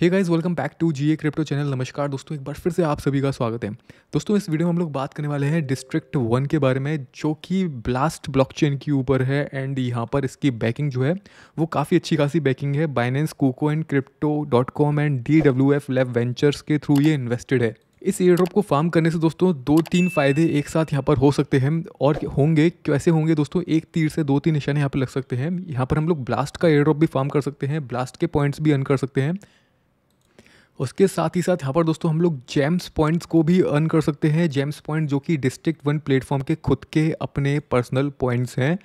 hey guys welcome back to G A crypto channel नमस्कार दोस्तों एक बार फिर से आप सभी का स्वागत है दोस्तों इस वीडियो में हम लोग बात करने वाले हैं डिस्ट्रिक्ट वन के बारे में जो कि ब्लास्ट ब्लॉकचेन के ऊपर है एंड यहाँ पर इसकी बैकिंग जो है वो काफ़ी अच्छी खासी बैकिंग है बाइनेंस कोको and crypto dot com and D W F lab ventures के थ्रू ये इन्वेस्टेड है इस एयर ड्रॉप को फार्म करने से दोस्तों दो तीन फायदे एक साथ यहाँ पर हो सकते हैं और होंगे कैसे होंगे दोस्तों एक तीर से दो तीन निशाने यहाँ पर लग सकते हैं यहाँ पर हम लोग ब्लास्ट का एयर ड्रॉप भी फार्म कर सकते हैं ब्लास्ट के पॉइंट्स भी अर्न कर सकते हैं उसके साथ ही साथ यहाँ पर दोस्तों हम लोग जेम्स पॉइंट्स को भी अर्न कर सकते हैं जेम्स पॉइंट जो कि डिस्ट्रिक्ट वन प्लेटफॉर्म के खुद के अपने पर्सनल पॉइंट्स हैं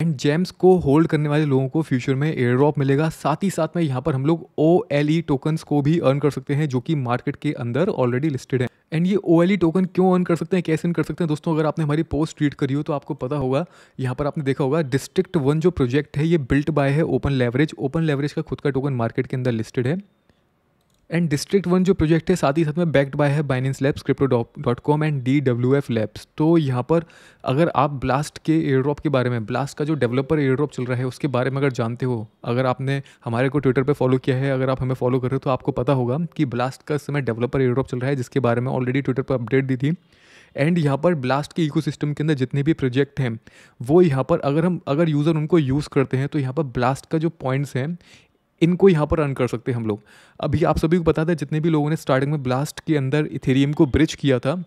एंड जेम्स को होल्ड करने वाले लोगों को फ्यूचर में एयर ड्रॉप मिलेगा साथ ही साथ में यहाँ पर हम लोग ओ एल ई टोकन्स को भी अर्न कर सकते हैं जो कि मार्केट के अंदर ऑलरेडी लिस्टेड है एंड ये ओ एल ई टोकन क्यों अर्न कर सकते हैं कैसे अर्न कर सकते हैं दोस्तों अगर आपने हमारी पोस्ट रीड करी हो तो आपको पता होगा यहाँ पर आपने देखा होगा डिस्ट्रिक्ट वन जो प्रोजेक्ट है ये बिल्ट बाय है ओपन लेवरेज ओपन लेवरेज का खुद का टोकन मार्केट के अंदर लिस्टेड है एंड डिस्ट्रिक्ट वन जो प्रोजेक्ट है साथ ही साथ में बैक्ड बाय है Binance labs crypto dot com and D W F labs तो यहाँ पर अगर आप ब्लास्ट के एयर ड्रॉप के बारे में ब्लास्ट का जो डेवलपर एयर ड्रॉप चल रहा है उसके बारे में अगर जानते हो अगर आपने हमारे को ट्विटर पर फॉलो किया है अगर आप हमें फॉलो कर रहे हो तो आपको पता होगा कि ब्लास्ट का समय डेवलपर एयर ड्रॉप चल रहा है जिसके बारे में ऑलरेडी ट्विटर पर अपडेट दी थी एंड यहाँ पर ब्लास्ट के सिस्टम के अंदर जितने भी प्रोजेक्ट हैं वो यहाँ पर अगर हम अगर यूज़र उनको यूज़ करते हैं तो यहाँ पर ब्लास्ट का जो पॉइंट्स हैं इनको यहाँ पर अर्न कर सकते हैं हम लोग अभी आप सभी को पता था जितने भी लोगों ने स्टार्टिंग में ब्लास्ट के अंदर इथेरियम को ब्रिज किया था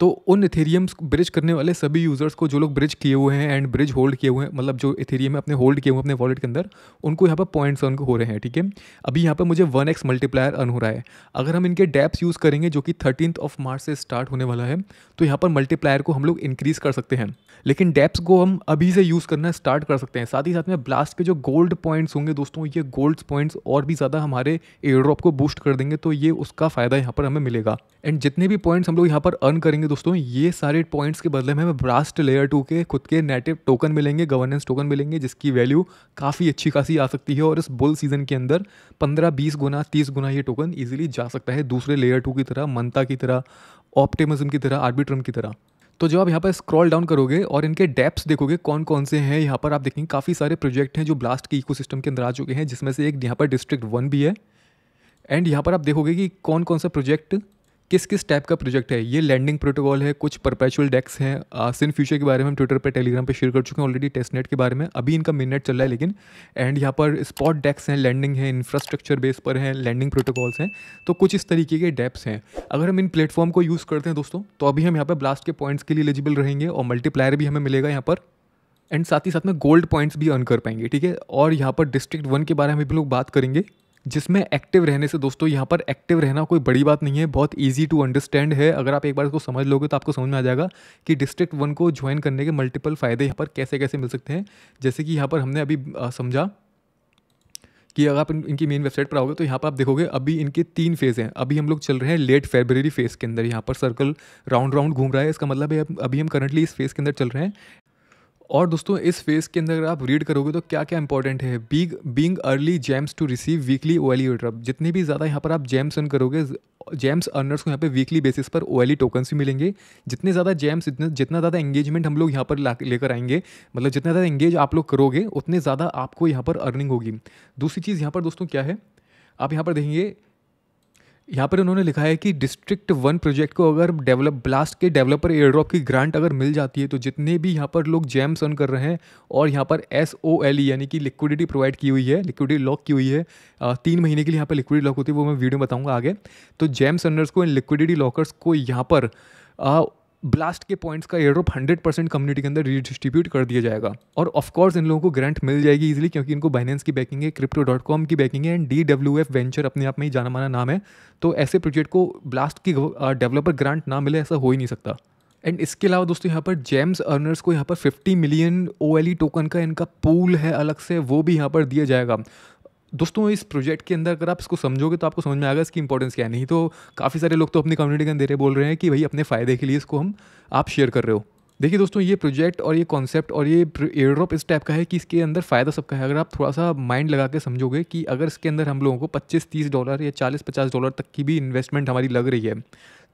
तो उन इथेरियम्स ब्रिज करने वाले सभी यूज़र्स को जो लोग ब्रिज किए हुए हैं एंड ब्रिज होल्ड किए हुए हैं मतलब जो इथेरियम में अपने होल्ड किए हुए अपने वॉलेट के अंदर उनको यहाँ पर पॉइंट्स अर्न हो रहे हैं ठीक है अभी यहाँ पर मुझे वन एक्स मल्टीप्लायर अर्न हो रहा है अगर हम इनके डैप्स यूज़ करेंगे जो कि थर्टीन ऑफ मार्च से स्टार्ट होने वाला है तो यहाँ पर मल्टीप्लायर को हम लोग इंक्रीज़ कर सकते हैं लेकिन डैप्स को हम अभी से यूज़ करना स्टार्ट कर सकते हैं साथ ही साथ में ब्लास्ट के जो गोल्ड पॉइंट्स होंगे दोस्तों ये गोल्ड पॉइंट्स और भी ज़्यादा हमारे एयर ड्रॉप को बूस्ट कर देंगे तो ये उसका फ़ायदा यहाँ पर हमें मिलेगा एंड जितने भी पॉइंट्स हम लोग यहाँ पर अर्न करेंगे मिलेंगे दोस्तों ये सारे पॉइंट्स के बदले में हमें ब्रास्ट लेयर टू के खुद के नेटिव टोकन मिलेंगे गवर्नेंस टोकन मिलेंगे जिसकी वैल्यू काफ़ी अच्छी खासी आ सकती है और इस बुल सीजन के अंदर पंद्रह बीस गुना तीस गुना ये टोकन ईजिली जा सकता है दूसरे लेयर टू की तरह मंता की तरह ऑप्टिमिज्म की तरह आर्बिट्रम की तरह तो जब आप यहाँ पर स्क्रॉल डाउन करोगे और इनके डेप्स देखोगे कौन कौन से हैं यहाँ पर आप देखेंगे काफ़ी सारे प्रोजेक्ट हैं जो ब्लास्ट के इकोसिस्टम के अंदर आ चुके हैं जिसमें से एक यहाँ पर डिस्ट्रिक्ट वन भी है एंड यहाँ पर आप देखोगे कि कौन कौन सा प्रोजेक्ट किस किस टाइप का प्रोजेक्ट है ये लैंडिंग प्रोटोकॉल है कुछ परपेचुअल डेक्स हैं सिन फ्यूचर के बारे में हम ट्विटर पर टेलीग्राम पर शेयर कर चुके हैं ऑलरेडी टेस्टनेट के बारे में अभी इनका मिनट चल रहा है लेकिन एंड यहाँ पर स्पॉट डेक्स हैं लैंडिंग है इंफ्रास्ट्रक्चर बेस पर हैं लैंडिंग प्रोटोकॉल्स हैं तो कुछ इस तरीके के डेप्स हैं अगर हम इन प्लेटफॉर्म को यूज़ करते हैं दोस्तों तो अभी हम यहाँ पर ब्लास्ट के पॉइंट्स के लिए एलिजिबल रहेंगे और मल्टीप्लायर भी हमें मिलेगा यहाँ पर एंड साथ ही साथ में गोल्ड पॉइंट्स भी अर्न कर पाएंगे ठीक है और यहाँ पर डिस्ट्रिक्ट वन के बारे में भी लोग बात करेंगे जिसमें एक्टिव रहने से दोस्तों यहाँ पर एक्टिव रहना कोई बड़ी बात नहीं है बहुत ईजी टू अंडरस्टैंड है अगर आप एक बार इसको समझ लोगे तो आपको समझ में आ जाएगा कि डिस्ट्रिक्ट वन को ज्वाइन करने के मल्टीपल फ़ायदे यहाँ पर कैसे कैसे मिल सकते हैं जैसे कि यहाँ पर हमने अभी समझा कि अगर आप इनकी मेन वेबसाइट पर आओगे तो यहाँ पर आप देखोगे अभी इनके तीन फेज़ हैं अभी हम लोग चल रहे हैं लेट फेबररी फेज़ के अंदर यहाँ पर सर्कल राउंड राउंड घूम रहा है इसका मतलब है अभी हम करंटली इस फेज़ के अंदर चल रहे हैं और दोस्तों इस फेज के अंदर अगर आप रीड करोगे तो क्या क्या इंपॉर्टेंट है बीग being early gems to receive weekly OLE drop जितने भी ज़्यादा यहाँ पर आप जेम्स अर्न करोगे जेम्स अर्नर्स को यहाँ पे वीकली बेसिस पर ओएली टोकन्स भी मिलेंगे जितने ज़्यादा जेम्स जितना ज़्यादा एंगेजमेंट हम लोग यहाँ पर लेकर आएंगे मतलब जितना ज़्यादा एंगेज आप लोग करोगे उतने ज़्यादा आपको यहाँ पर अर्निंग होगी दूसरी चीज़ यहाँ पर दोस्तों क्या है आप यहाँ पर देखेंगे यहाँ पर उन्होंने लिखा है कि डिस्ट्रिक्ट वन प्रोजेक्ट को अगर डेवलप ब्लास्ट के डेवलपर एयरड्रॉप की ग्रांट अगर मिल जाती है तो जितने भी यहाँ पर लोग जैम्स अर्न कर रहे हैं और यहाँ पर एस ओ एल ई यानी कि लिक्विडिटी प्रोवाइड की हुई है लिक्विडिटी लॉक की हुई है तीन महीने के लिए यहाँ पर लिक्विडिटी लॉक होती है वो मैं वीडियो बताऊँगा आगे तो जैम्स अर्नर्स को इन लिक्विडिटी लॉकर्स को यहाँ पर ब्लास्ट के पॉइंट्स का एयरड्रॉप हंड्रेड परसेंट कम्युनिटी के अंदर रिडिस्ट्रीब्यूट कर दिया जाएगा और ऑफकोर्स इन लोगों को ग्रांट मिल जाएगी इजिली क्योंकि इनको बाइनेंस की बैकिंग है क्रिप्टो डॉट कॉम की बैकिंग है and D W F venture अपने आप में ही जाना माना नाम है तो ऐसे प्रोजेक्ट को ब्लास्ट की डेवलपर ग्रांट ना मिले ऐसा हो ही नहीं सकता एंड इसके अलावा दोस्तों यहाँ पर जेम्स अर्नर्स को यहाँ पर 50 मिलियन ओ टोकन का इनका पूल है अलग से वो भी यहाँ पर दिया जाएगा दोस्तों इस प्रोजेक्ट के अंदर अगर आप इसको समझोगे तो आपको समझ में आएगा इसकी इंपॉर्टेंस क्या है नहीं तो काफ़ी सारे लोग तो अपनी कम्युनिटी के अंदर बोल रहे हैं कि भाई अपने फ़ायदे के लिए इसको हम आप शेयर कर रहे हो देखिए दोस्तों ये प्रोजेक्ट और ये कॉन्सेप्ट और ये एयर ड्रॉप इस टाइप का है कि इसके अंदर फ़ायदा सबका है अगर आप थोड़ा सा माइंड लगा के समझोगे कि अगर इसके अंदर हम लोगों को 25-30 डॉलर या 40-50 डॉलर तक की भी इन्वेस्टमेंट हमारी लग रही है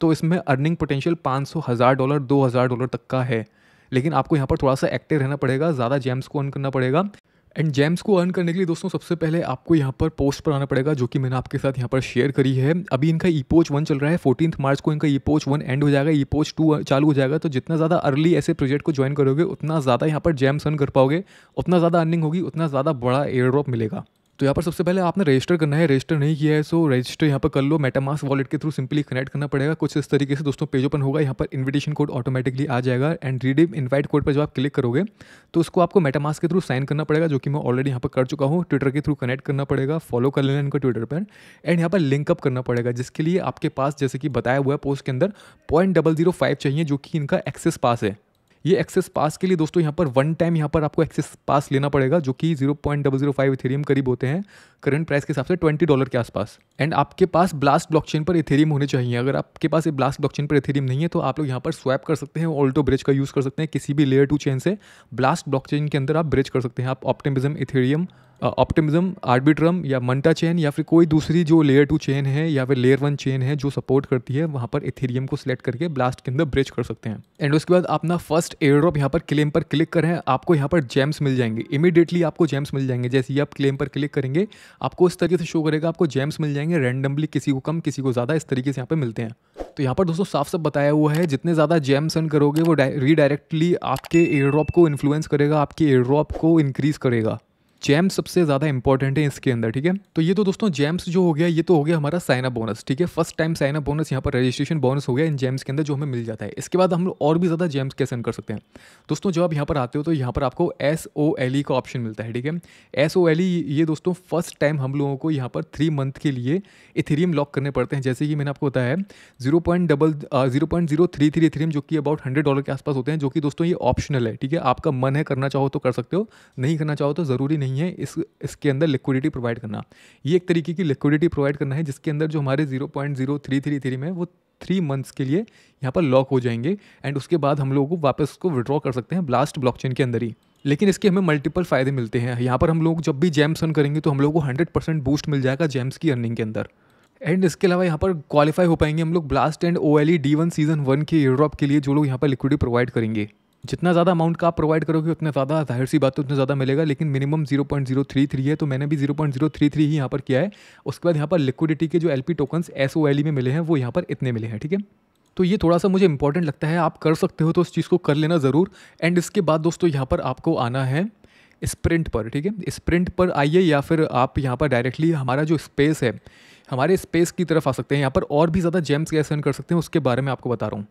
तो इसमें अर्निंग पोटेंशियल पाँच सौ हज़ार डॉलर दो हज़ार डॉलर तक का है लेकिन आपको यहाँ पर थोड़ा सा एक्टिव रहना पड़ेगा ज़्यादा जेम्स को ऑन करना पड़ेगा एंड जैम्स को अर्न करने के लिए दोस्तों सबसे पहले आपको यहाँ पर पोस्ट पर आना पड़ेगा जो कि मैंने आपके साथ यहाँ पर शेयर करी है अभी इनका ई पोच वन चल रहा है फोर्टीन मार्च को इनका ई पोच वन एंड हो जाएगा ई पोच टू चालू हो जाएगा तो जितना ज़्यादा अर्ली ऐसे प्रोजेक्ट को ज्वाइन करोगे उतना ज़्यादा यहाँ पर जैम्स अर्न कर पाओगे उतना ज़्यादा अर्निंग होगी उतना ज़्यादा बड़ा एयर ड्रॉप मिलेगा तो यहाँ पर सबसे पहले आपने रजिस्टर करना है रजिस्टर नहीं किया है सो रजिस्टर यहाँ पर कर लो मेटामास वॉलेट के थ्रू सिंपली कनेक्ट करना पड़ेगा कुछ इस तरीके से दोस्तों पेज ओपन होगा यहाँ पर इन्विटेशन कोड ऑटोमेटिकली आ जाएगा एंड रिडीम इन्वाइट कोड पर जब आप क्लिक करोगे तो उसको आपको मेटामास के थ्रू साइन करना पड़ेगा जो कि मैं ऑलरेडी यहाँ पर कर चुका हूँ ट्विटर के थ्रू कनेक्ट करना पड़ेगा फॉलो कर लेना इनको ट्विटर पर एंड यहाँ पर लिंकअप करना पड़ेगा जिसके लिए आपके पास जैसे कि बताया हुआ है पोस्ट के अंदर पॉइंट डबल जीरो फाइव चाहिए जो कि इनका एक्सेस पास है ये एक्सेस पास के लिए दोस्तों यहाँ पर वन टाइम यहाँ पर आपको एक्सेस पास लेना पड़ेगा जो कि zero point double zero five Ethereum करीब होते हैं करंट प्राइस के हिसाब से ट्वेंटी डॉलर के आसपास एंड आपके पास ब्लास्ट ब्लॉकचेन पर इथेरियम होने चाहिए अगर आपके पास ये ब्लास्ट ब्लॉकचेन पर इथेरियम नहीं है तो आप लोग यहाँ पर स्वैप कर सकते हैं ऑल्टो ब्रिज का यूज़ कर सकते हैं किसी भी लेयर टू चेन से ब्लास्ट ब्लॉक के अंदर आप ब्रिज कर सकते हैं आप ऑप्टिमिज्म इथेरियम ऑप्टिमिज्म आर्बिट्रम या मंटा चेन या फिर कोई दूसरी जो लेयर टू चेन है या फिर लेयर वन चेन है जो सपोर्ट करती है वहाँ पर इथेरियम को सिलेक्ट करके ब्लास्ट के अंदर ब्रिज कर सकते हैं एंड उसके बाद अपना फर्स्ट एयर ड्रॉप यहाँ पर क्लेम पर क्लिक करें आपको यहाँ पर जेम्स मिल जाएंगे इमीडिएटली आपको जेम्स मिल जाएंगे जैसे ही आप क्लेम पर क्लिक करेंगे आपको इस तरीके से शो करेगा आपको जेम्स मिल जाएंगे रैंडमली किसी को कम किसी को ज़्यादा इस तरीके से यहाँ पर मिलते हैं तो यहाँ पर दोस्तों साफ साफ बताया हुआ है जितने ज़्यादा जेम्स अर्न करोगे वो रीडायरेक्टली आपके एयर ड्रॉप को इन्फ्लुएंस करेगा आपके एयर ड्रॉप को इंक्रीज़ करेगा जैम्स सबसे ज़्यादा इंपॉर्टेंट है इसके अंदर ठीक है तो ये तो दोस्तों जैम्स जो हो गया ये तो हो गया हमारा साइनअप बोनस ठीक है फर्स्ट टाइम साइनअप बोनस यहाँ पर रजिस्ट्रेशन बोनस हो गया इन जैम्स के अंदर जो हमें मिल जाता है इसके बाद हम लोग और भी ज़्यादा जैम्स कैसे कर सकते हैं दोस्तों जब आप यहाँ पर आते हो तो यहाँ पर आपको एस ओ एल ई का ऑप्शन मिलता है ठीक है एस ओ एल ई ये दोस्तों फर्स्ट टाइम हम लोगों को यहाँ पर थ्री मंथ के लिए इथेरियम लॉक करने पड़ते हैं जैसे कि मैंने आपको बताया zero point double zero point zero three three Ethereum जो कि अबाउट हंड्रेड डॉलर के आसपास होते हैं जो कि दोस्तों ये ऑप्शनल है ठीक है आपका मन है करना चाहो तो कर सकते हो नहीं करना चाहो तो ज़रूरी नहीं नहीं है इस इसके अंदर लिक्विडिटी प्रोवाइड करना ये एक तरीके की लिक्विडिटी प्रोवाइड करना है जिसके अंदर जो हमारे zero point zero three three three में वो थ्री मंथ्स के लिए यहाँ पर लॉक हो जाएंगे एंड उसके बाद हम लोगों को वापस उसको विड्रॉ कर सकते हैं ब्लास्ट ब्लॉकचेन के अंदर ही लेकिन इसके हमें मल्टीपल फ़ायदे मिलते हैं यहाँ पर हम लोग जब भी जैम्स अर्न करेंगे तो हम लोग को हंड्रेड बूस्ट मिल जाएगा जैम्स की अर्निंग के अंदर एंड इसके अलावा यहाँ पर क्वालिफाई हो पाएंगे हम लोग Blast and O L season one के एयरड्रॉप के लिए जो लोग यहाँ पर लिक्विडी प्रोवाइड करेंगे जितना ज़्यादा अमाउंट का आप प्रोवाइड करोगे उतना ज़्यादा जाहिर सी बात है उतना ज़्यादा मिलेगा लेकिन मिनिमम 0.033 है तो मैंने भी 0.033 ही यहाँ पर किया है उसके बाद यहाँ पर लिक्विडिटी के जो L P tokens S O L में मिले हैं वो यहाँ पर इतने मिले हैं ठीक है तो ये थोड़ा सा मुझे इंपॉर्टेंट लगता है आप कर सकते हो तो उस चीज़ को कर लेना ज़रूर एंड इसके बाद दोस्तों यहाँ पर आपको आना है स्प्रिंट पर ठीक है स्प्रिंट पर आइए या फिर आप यहाँ पर डायरेक्टली हमारा जो स्पेस है हमारे स्पेस की तरफ आ सकते हैं यहाँ पर और भी ज़्यादा जेम्स कैसे कर सकते हैं उसके बारे में आपको बता रहा हूँ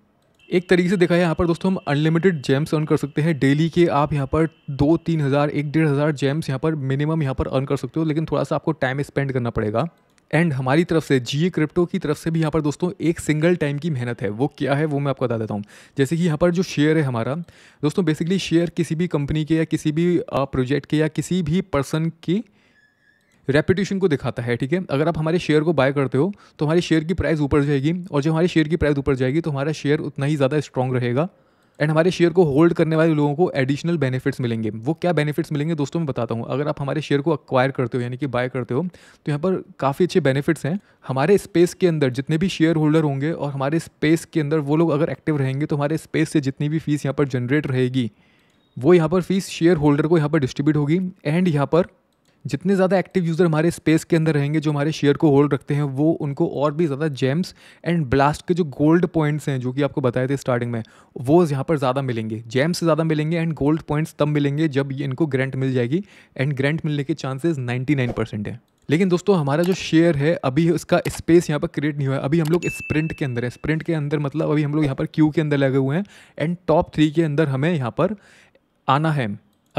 एक तरीके से देखा है यहाँ पर दोस्तों हम अनलिमिटेड जेम्स अर्न कर सकते हैं डेली के आप यहाँ पर दो तीन हज़ार एक डेढ़ हज़ार जेम्स यहाँ पर मिनिमम यहाँ पर अर्न कर सकते हो लेकिन थोड़ा सा आपको टाइम स्पेंड करना पड़ेगा एंड हमारी तरफ से जी क्रिप्टो की तरफ से भी यहाँ पर दोस्तों एक सिंगल टाइम की मेहनत है वो क्या है वो मैं आपको बता देता हूँ जैसे कि यहाँ पर जो शेयर है हमारा दोस्तों बेसिकली शेयर किसी भी कंपनी के या किसी भी प्रोजेक्ट के या किसी भी पर्सन की रेपिटेशन को दिखाता है ठीक है अगर आप हमारे शेयर को बाय करते हो तो हमारे शेयर की प्राइस ऊपर जाएगी और जब हमारे शेयर की प्राइस ऊपर जाएगी तो हमारा शेयर उतना ही ज़्यादा स्ट्रॉन्ग रहेगा एंड हमारे शेयर को होल्ड करने वाले लोगों को एडिशनल बेनिफिट्स मिलेंगे वो क्या बेनिफिट्स मिलेंगे दोस्तों मैं बताता हूँ अगर आप हमारे शेयर को अक्वायर करते हो यानी कि बाय करते हो तो यहाँ पर काफ़ी अच्छे बेनिफिट्स हैं हमारे स्पेस के अंदर जितने भी शेयर होल्डर होंगे और हमारे स्पेस के अंदर वो लोग अगर एक्टिव रहेंगे तो हमारे स्पेस से जितनी भी फीस यहाँ पर जनरेट रहेगी वो यहाँ पर फीस शेयर होल्डर को यहाँ पर डिस्ट्रीब्यूट होगी एंड यहाँ पर जितने ज़्यादा एक्टिव यूज़र हमारे स्पेस के अंदर रहेंगे जो हमारे शेयर को होल्ड रखते हैं वो उनको और भी ज़्यादा जेम्स एंड ब्लास्ट के जो गोल्ड पॉइंट्स हैं जो कि आपको बताए थे स्टार्टिंग में वो यहाँ पर ज़्यादा मिलेंगे जेम्स ज़्यादा मिलेंगे एंड गोल्ड पॉइंट्स तब मिलेंगे जब इनको ग्रेंट मिल जाएगी एंड ग्रेंट मिलने के चांसेज नाइन्टी परसेंट हैं लेकिन दोस्तों हमारा जो शेयर है अभी उसका स्पेस यहाँ पर क्रिएट नहीं हुआ है अभी हम लोग स्प्रिंट के अंदर है स्प्रिंट के अंदर मतलब अभी हम लोग यहाँ पर क्यू के अंदर लगे हुए हैं एंड टॉप थ्री के अंदर हमें यहाँ पर आना है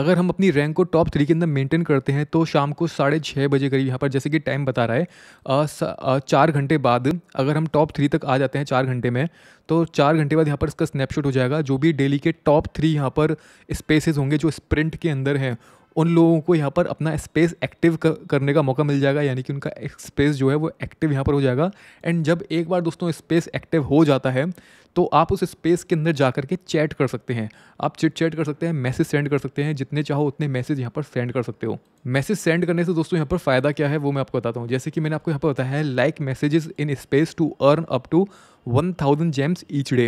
अगर हम अपनी रैंक को टॉप थ्री के अंदर मेंटेन करते हैं तो शाम को साढ़े छः बजे करीब यहाँ पर जैसे कि टाइम बता रहा है आ, चार घंटे बाद अगर हम टॉप थ्री तक आ जाते हैं चार घंटे में तो चार घंटे बाद यहाँ पर इसका स्नैपशॉट हो जाएगा जो भी डेली के टॉप थ्री यहाँ पर स्पेसेस होंगे जो स्प्रिंट के अंदर हैं उन लोगों को यहाँ पर अपना स्पेस एक्टिव करने का मौका मिल जाएगा यानी कि उनका स्पेस जो है वो एक्टिव यहाँ पर हो जाएगा एंड जब एक बार दोस्तों स्पेस एक्टिव हो जाता है तो आप उस स्पेस के अंदर जा के चैट कर सकते हैं आप चिट चैट कर सकते हैं मैसेज सेंड कर सकते हैं जितने चाहो उतने मैसेज यहाँ पर सेंड कर सकते हो मैसेज सेंड करने से दोस्तों यहाँ पर फ़ायदा क्या है वो मैं आपको बताता हूँ जैसे कि मैंने आपको यहाँ पर बताया है like messages in space to earn up to one thousand gems each day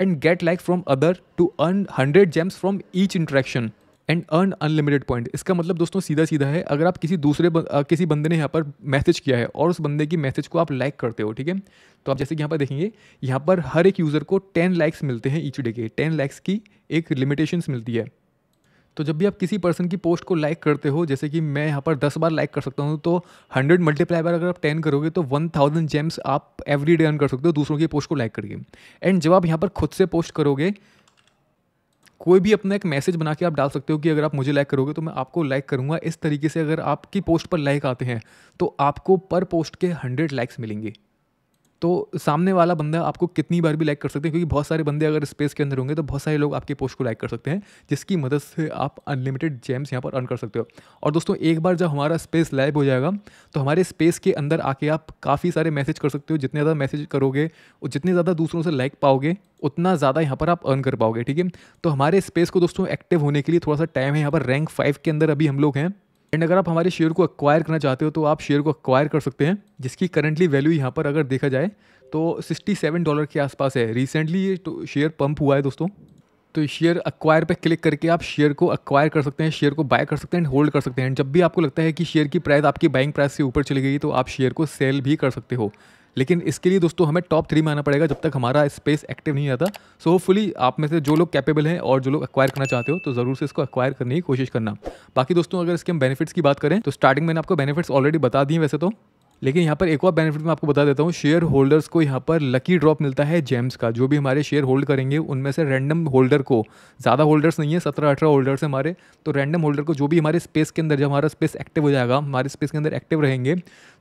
and get like from other to earn hundred gems from each interaction and earn unlimited point इसका मतलब दोस्तों सीधा सीधा है अगर आप किसी दूसरे आ, किसी बंदे ने यहाँ पर मैसेज किया है और उस बंदे की मैसेज को आप लाइक करते हो ठीक है तो आप जैसे कि यहाँ पर देखेंगे यहाँ पर हर एक यूज़र को टेन लाइक्स मिलते हैं ईच डे के टेन लाइक्स की एक लिमिटेशंस मिलती है तो जब भी आप किसी पर्सन की पोस्ट को लाइक करते हो जैसे कि मैं यहाँ पर दस बार लाइक कर सकता हूँ तो हंड्रेड मल्टीप्लाई बार अगर आप टेन करोगे तो वन थाउजेंड जेम्स आप एवरी डे अर्न कर सकते हो दूसरों की पोस्ट को लाइक करके एंड जब आप यहाँ पर खुद से पोस्ट करोगे कोई भी अपना एक मैसेज बना के आप डाल सकते हो कि अगर आप मुझे लाइक करोगे तो मैं आपको लाइक करूंगा इस तरीके से अगर आपकी पोस्ट पर लाइक आते हैं तो आपको पर पोस्ट के हंड्रेड लाइक्स मिलेंगे तो सामने वाला बंदा आपको कितनी बार भी लाइक कर सकते हैं क्योंकि बहुत सारे बंदे अगर स्पेस के अंदर होंगे तो बहुत सारे लोग आपके पोस्ट को लाइक कर सकते हैं जिसकी मदद से आप अनलिमिटेड जेम्स यहाँ पर अर्न कर सकते हो और दोस्तों एक बार जब हमारा स्पेस लाइव हो जाएगा तो हमारे स्पेस के अंदर आके आप काफ़ी सारे मैसेज कर सकते हो जितने ज़्यादा मैसेज करोगे और जितने ज़्यादा दूसरों से लाइक पाओगे उतना ज़्यादा यहाँ पर आप अर्न कर पाओगे ठीक है तो हमारे स्पेस को दोस्तों एक्टिव होने के लिए थोड़ा सा टाइम है यहाँ पर रैंक फाइव के अंदर अभी हम लोग हैं एंड अगर आप हमारे शेयर को अक्वायर करना चाहते हो तो आप शेयर को अक्वायर कर सकते हैं जिसकी करंटली वैल्यू यहाँ पर अगर देखा जाए तो 67 डॉलर के आसपास है रिसेंटली ये तो शेयर पंप हुआ है दोस्तों तो शेयर अक्वायर पे क्लिक करके आप शेयर को अक्वायर कर सकते हैं शेयर को बाय कर सकते हैं एंड होल्ड कर सकते हैं जब भी आपको लगता है कि शेयर की प्राइस आपकी बाइंग प्राइस से ऊपर चली गई तो आप शेयर को सेल भी कर सकते हो लेकिन इसके लिए दोस्तों हमें टॉप थ्री में आना पड़ेगा जब तक हमारा स्पेस एक्टिव नहीं आता सो होपफुली आप में से जो लोग कैपेबल हैं और जो लोग एक्वायर करना चाहते हो तो ज़रूर से इसको एक्वायर करने की कोशिश करना बाकी दोस्तों अगर इसके हम बेनिफिट्स की बात करें तो स्टार्टिंग में आपको बेनिफिट्स ऑलरेडी बता दिए वैसे तो लेकिन यहाँ पर एक और बेनिफिट मैं आपको बता देता हूँ शेयर होल्डर्स को यहाँ पर लकी ड्रॉप मिलता है जेम्स का जो भी हमारे शेयर होल्ड करेंगे उनमें से रैंडम होल्डर को ज़्यादा होल्डर्स नहीं है सत्रह अठारह होल्डर्स हैं हमारे तो रैंडम होल्डर को जो भी हमारे स्पेस के अंदर जब हमारा स्पेस एक्टिव हो जाएगा हमारे स्पेस के अंदर एक्टिव रहेंगे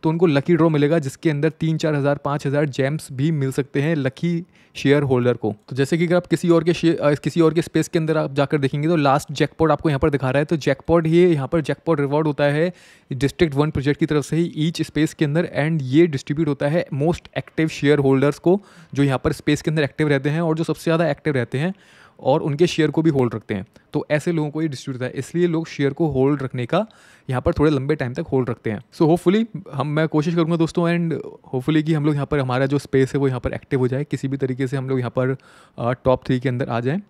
तो उनको लकी ड्रॉ मिलेगा जिसके अंदर तीन चार हज़ार पाँच हज़ार जेम्स भी मिल सकते हैं लकी शेयर होल्डर को तो जैसे कि अगर आप किसी और के किसी और के स्पेस के अंदर आप जाकर देखेंगे तो लास्ट जैकपॉट आपको यहाँ पर दिखा रहा है तो जैकपॉट ही यहाँ पर जैकपॉट रिवॉर्ड होता है डिस्ट्रिक्ट वन प्रोजेक्ट की तरफ से ही ईच स्पेस के अंदर एंड ये डिस्ट्रीब्यूट होता है मोस्ट एक्टिव शेयर होल्डर्स को जो यहाँ पर स्पेस के अंदर एक्टिव रहते हैं और जो सबसे ज़्यादा एक्टिव रहते हैं और उनके शेयर को भी होल्ड रखते हैं तो ऐसे लोगों को ये डिस्ट्रीब्यूट होता है इसलिए लोग शेयर को होल्ड रखने का यहाँ पर थोड़े लंबे टाइम तक होल्ड रखते हैं सो so होपफुली हम मैं कोशिश करूँगा दोस्तों एंड होपफुली कि हम लोग यहाँ पर हमारा जो स्पेस है वो यहाँ पर एक्टिव हो जाए किसी भी तरीके से हम लोग यहाँ पर टॉप थ्री के अंदर आ जाएँ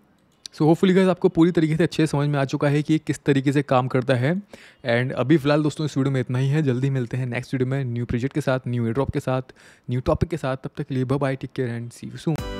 सो होपफुली गैस आपको पूरी तरीके से अच्छे समझ में आ चुका है कि किस तरीके से काम करता है एंड अभी फिलहाल दोस्तों इस वीडियो में इतना ही है जल्दी मिलते हैं नेक्स्ट वीडियो में न्यू प्रोजेक्ट के साथ न्यू एड्रॉप के साथ न्यू टॉपिक के साथ तब तक लिए bye take care and see you soon